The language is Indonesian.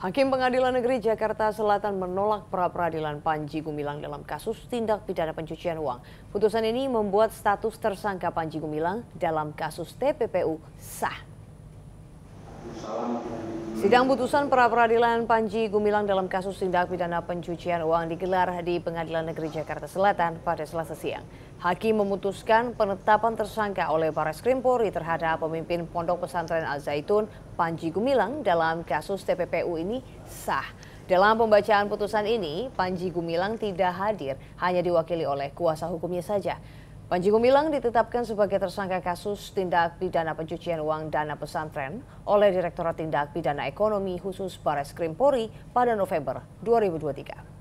Hakim Pengadilan Negeri Jakarta Selatan menolak pra-peradilan Panji Gumilang dalam kasus tindak pidana pencucian uang. Putusan ini membuat status tersangka Panji Gumilang dalam kasus TPPU sah. Sidang putusan pra peradilan Panji Gumilang dalam kasus tindak pidana pencucian uang digelar di Pengadilan Negeri Jakarta Selatan pada Selasa siang. Hakim memutuskan penetapan tersangka oleh Baris Krim terhadap pemimpin Pondok Pesantren Al Zaitun Panji Gumilang dalam kasus TPPU ini sah. Dalam pembacaan putusan ini, Panji Gumilang tidak hadir, hanya diwakili oleh kuasa hukumnya saja. Panji Gumilang ditetapkan sebagai tersangka kasus tindak pidana pencucian uang dana pesantren oleh Direktorat Tindak Pidana Ekonomi Khusus Bares Polri pada November 2023.